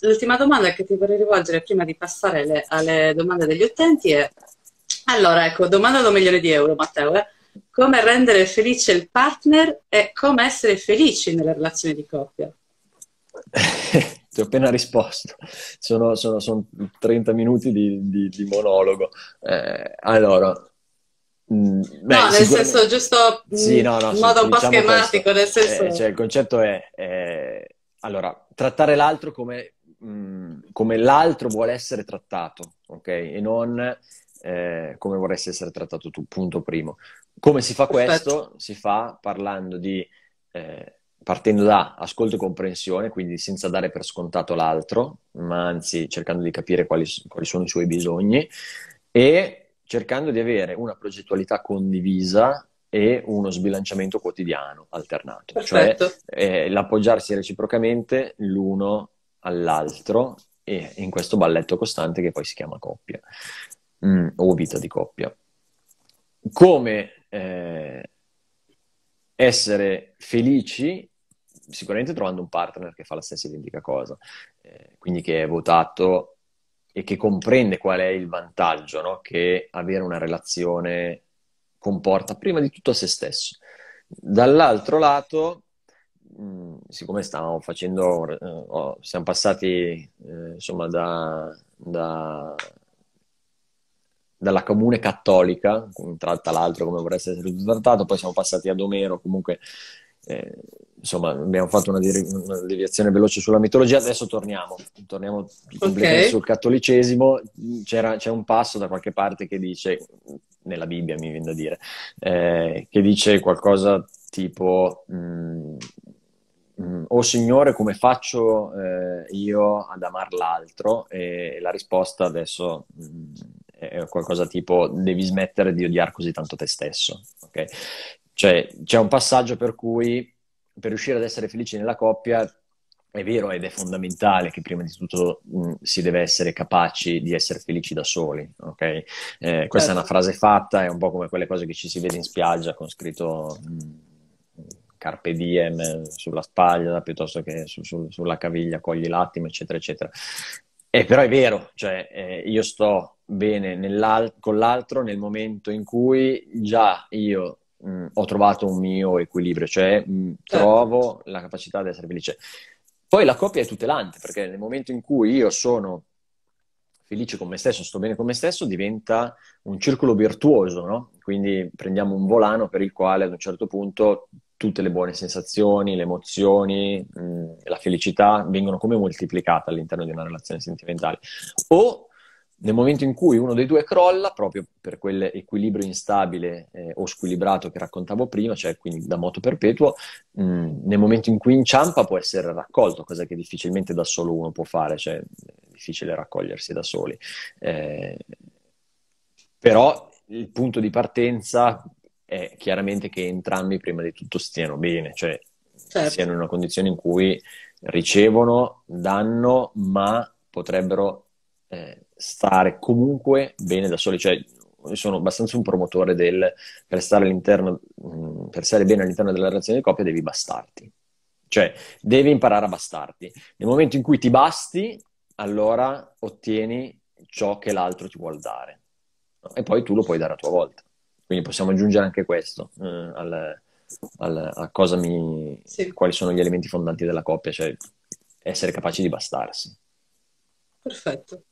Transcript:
l'ultima domanda che ti vorrei rivolgere prima di passare le, alle domande degli utenti è, allora ecco, domanda da un milione di euro Matteo, eh? come rendere felice il partner e come essere felici nella relazione di coppia? Ti ho appena risposto, sono, sono, sono 30 minuti di, di, di monologo. Eh, allora, mm, beh, no, nel senso giusto mm, sì, no, no, in modo un po' diciamo schematico, questo. nel senso... Eh, cioè, il concetto è, è, allora, trattare l'altro come come l'altro vuole essere trattato, ok? E non eh, come vorresti essere trattato tu, punto primo. Come si fa Perfetto. questo? Si fa parlando di, eh, partendo da ascolto e comprensione, quindi senza dare per scontato l'altro, ma anzi cercando di capire quali, quali sono i suoi bisogni e cercando di avere una progettualità condivisa e uno sbilanciamento quotidiano alternato, cioè, Perfetto. cioè eh, l'appoggiarsi reciprocamente l'uno all'altro e in questo balletto costante che poi si chiama coppia mm, o vita di coppia. Come eh, essere felici sicuramente trovando un partner che fa la stessa identica cosa, eh, quindi che è votato e che comprende qual è il vantaggio no? che avere una relazione comporta prima di tutto a se stesso. Dall'altro lato siccome stavamo facendo, eh, oh, siamo passati eh, insomma da, da, dalla comune cattolica, tratta l'altro come vorreste essere trattato, poi siamo passati ad Omero, comunque eh, insomma abbiamo fatto una, devi- una, deviazione veloce sulla mitologia, adesso torniamo, torniamo okay. sul cattolicesimo, C'era, c'è un passo da qualche parte che dice, nella Bibbia mi viene da dire, eh, che dice qualcosa tipo mh, Mm, o oh, Signore, come faccio eh, io ad amare l'altro? E la risposta adesso mh, mm, è qualcosa tipo devi smettere di odiare così tanto te stesso. Okay? Cioè, c'è un passaggio per cui per riuscire ad essere felici nella coppia è vero ed è fondamentale che prima di tutto mh, mm, si deve essere capaci di essere felici da soli, ok? Eh, questa certo. è una certo. frase fatta, è un po' come quelle cose che ci si vede in spiaggia con scritto mh, carpe diem eh, sulla spalla piuttosto che su, su, sulla caviglia, cogli l'attimo, eccetera, eccetera. Eh, però è vero, cioè, eh, io sto bene con l'altro nel momento in cui già io mh, mm, ho trovato un mio equilibrio, cioè mh, mm, certo. trovo la capacità di essere felice. Poi la coppia è tutelante, perché nel momento in cui io sono felice con me stesso, sto bene con me stesso, diventa un circolo virtuoso, no? Quindi prendiamo un volano per il quale ad un certo punto tutte le buone sensazioni, le emozioni, mh, mm, la felicità vengono come moltiplicate all'interno di una relazione sentimentale. O nel momento in cui uno dei due crolla, proprio per quell'equilibrio instabile eh, o squilibrato che raccontavo prima, cioè quindi da moto perpetuo, mh, mm, nel momento in cui inciampa può essere raccolto, cosa che difficilmente da solo uno può fare, cioè è difficile raccogliersi da soli. Eh, però il punto di partenza è chiaramente che entrambi prima di tutto stiano bene, cioè certo. siano in una condizione in cui ricevono, danno, ma potrebbero eh, stare comunque bene da soli. Cioè, io sono abbastanza un promotore del per stare, all'interno, mh, mm, per stare bene all'interno della relazione di coppia devi bastarti. Cioè, devi imparare a bastarti. Nel momento in cui ti basti, allora ottieni ciò che l'altro ti vuole dare. E poi tu lo puoi dare a tua volta. Quindi possiamo aggiungere anche questo eh, al, al, a cosa mi, sì. quali sono gli elementi fondanti della coppia, cioè essere capaci di bastarsi. Perfetto.